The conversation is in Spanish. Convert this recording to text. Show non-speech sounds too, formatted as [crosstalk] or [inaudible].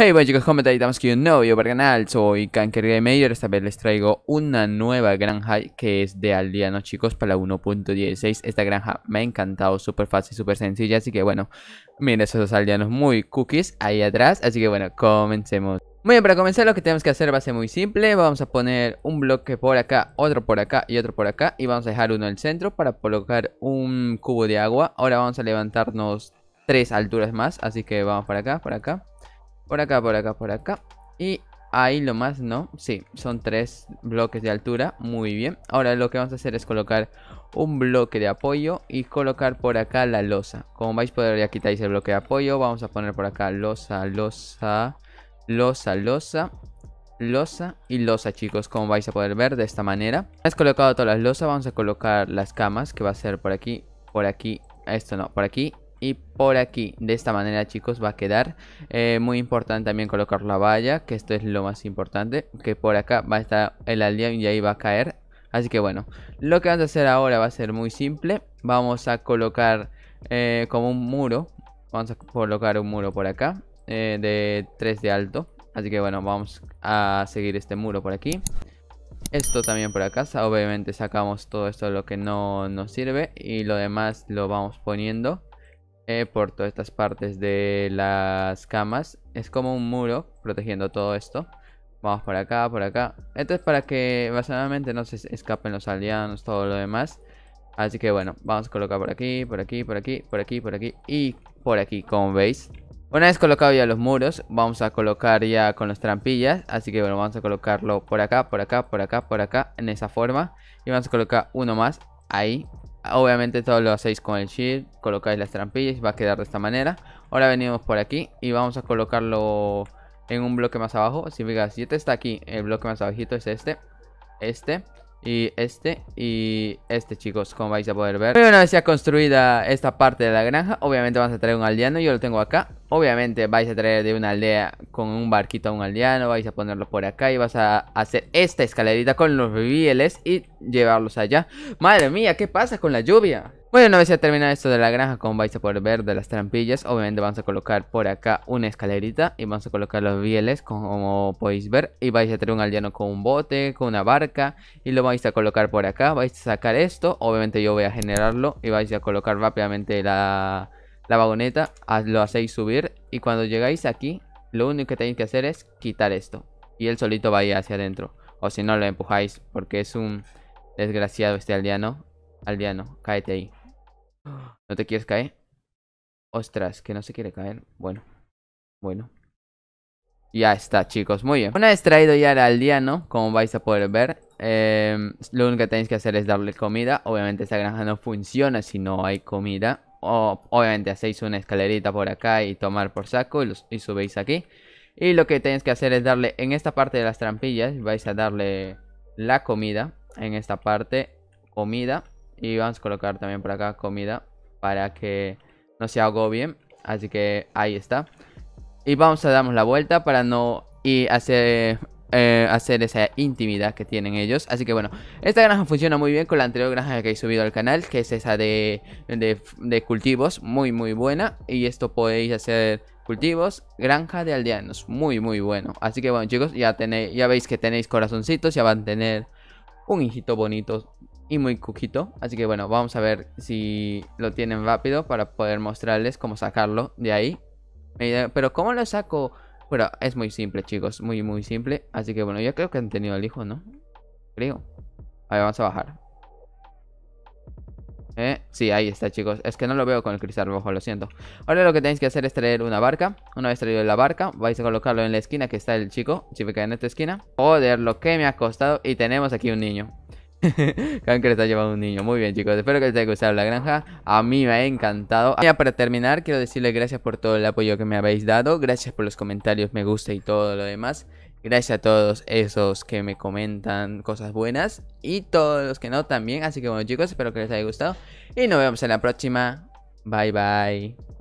Hey bueno chicos, ¿cómo estáis? Estamos que un nuevo video para el canal, soy Kanker Gamer Esta vez les traigo una nueva granja que es de aldeanos chicos para la 1.16 Esta granja me ha encantado, súper fácil, súper sencilla Así que bueno, miren esos aldeanos muy cookies ahí atrás Así que bueno, comencemos muy bien, para comenzar lo que tenemos que hacer va a ser muy simple Vamos a poner un bloque por acá, otro por acá y otro por acá Y vamos a dejar uno en el centro para colocar un cubo de agua Ahora vamos a levantarnos tres alturas más Así que vamos por acá, por acá por acá, por acá, por acá. Y ahí lo más, ¿no? Sí, son tres bloques de altura. Muy bien. Ahora lo que vamos a hacer es colocar un bloque de apoyo y colocar por acá la losa. Como vais a poder ya quitáis el bloque de apoyo. Vamos a poner por acá losa, losa, losa, losa. Losa y losa chicos, como vais a poder ver de esta manera Has colocado todas las losas, vamos a colocar las camas que va a ser por aquí, por aquí, esto no, por aquí y por aquí. De esta manera chicos va a quedar. Eh, muy importante también colocar la valla, que esto es lo más importante. Que por acá va a estar el aldeano y ahí va a caer. Así que bueno, lo que vamos a hacer ahora va a ser muy simple. Vamos a colocar eh, como un muro. Vamos a colocar un muro por acá eh, de 3 de alto. Así que bueno, vamos a seguir este muro por aquí. Esto también por acá, obviamente sacamos todo esto de lo que no nos sirve y lo demás lo vamos poniendo eh, por todas estas partes de las camas. Es como un muro protegiendo todo esto. Vamos por acá, por acá. Esto es para que básicamente no se escapen los aldeanos, todo lo demás. Así que bueno, vamos a colocar por aquí, por aquí, por aquí, por aquí, por aquí y por aquí, como veis. Una vez colocado ya los muros, vamos a colocar ya con las trampillas. Así que bueno, vamos a colocarlo por acá, por acá, por acá, por acá, en esa forma. Y vamos a colocar uno más ahí, Obviamente todo lo hacéis con el shield, colocáis las trampillas y va a quedar de esta manera. Ahora venimos por aquí y vamos a colocarlo en un bloque más abajo. Si fijas, este está aquí, el bloque más abajito es este, este y este y este chicos como vais a poder ver Una vez ya construida esta parte de la granja Obviamente vamos a traer un aldeano, yo lo tengo acá Obviamente vais a traer de una aldea con un barquito a un aldeano, vais a ponerlo por acá y vas a hacer esta escalerita con los bieles y llevarlos allá. Madre mía, ¿qué pasa con la lluvia? Bueno, una vez ya terminado esto de la granja, como vais a poder ver de las trampillas, obviamente vamos a colocar por acá una escalerita y vamos a colocar los bieles como podéis ver, y vais a traer un aldeano con un bote, con una barca, y lo vais a colocar por acá, vais a sacar esto, obviamente yo voy a generarlo y vais a colocar rápidamente la la vagoneta, lo hacéis subir y cuando llegáis aquí, lo único que tenéis que hacer es quitar esto. Y él solito va a hacia adentro. O si no, lo empujáis porque es un desgraciado este aldeano. Aldeano, cáete ahí. ¿No te quieres caer? Ostras, que no se quiere caer. Bueno, bueno. Ya está, chicos, muy bien. Una vez traído ya al aldeano, como vais a poder ver, eh, lo único que tenéis que hacer es darle comida. Obviamente esta granja no funciona si no hay comida obviamente hacéis una escalerita por acá y tomar por saco y, los, subéis aquí. Y lo que tenéis que hacer es darle en esta parte de las trampillas, vais a darle la comida. En esta parte, comida. Y vamos a colocar también por acá comida para que no se bien Así que ahí está. Y vamos a darnos la vuelta para no y hacer eh, hacer esa intimidad que tienen ellos. Así que bueno, esta granja funciona muy bien con la anterior granja que he subido al canal, que es esa de, de, cultivos, muy muy buena. Y esto podéis hacer cultivos, granja de aldeanos, muy muy bueno. Así que bueno chicos, ya, tenéis, ya veis que tenéis corazoncitos, ya van a tener un hijito bonito y muy cuquito. Así que bueno, vamos a ver si lo tienen rápido para poder mostrarles cómo sacarlo de ahí. Pero ¿cómo lo saco? Bueno, es muy simple, chicos. Muy, muy simple. Así que bueno, yo creo que han tenido el hijo, ¿no? Creo. A ver, vamos a bajar. Eh, sí, ahí está, chicos. Es que no lo veo con el cristal rojo, lo siento. Ahora lo que tenéis que hacer es traer una barca. Una vez traído la barca, vais a colocarlo en la esquina que está el chico. Si me cae en esta esquina. Joder, lo que me ha costado. Y tenemos aquí un niño. [laughs] Creo está llevando un niño. Muy bien, chicos. Espero que les haya gustado la granja. A mí me ha encantado. Ya para terminar, quiero decirles gracias por todo el apoyo que me habéis dado. Gracias por los comentarios, me gusta y todo lo demás. Gracias a todos esos que me comentan cosas buenas. Y todos los que no también. Así que bueno, chicos, espero que les haya gustado. Y nos vemos en la próxima. Bye, bye.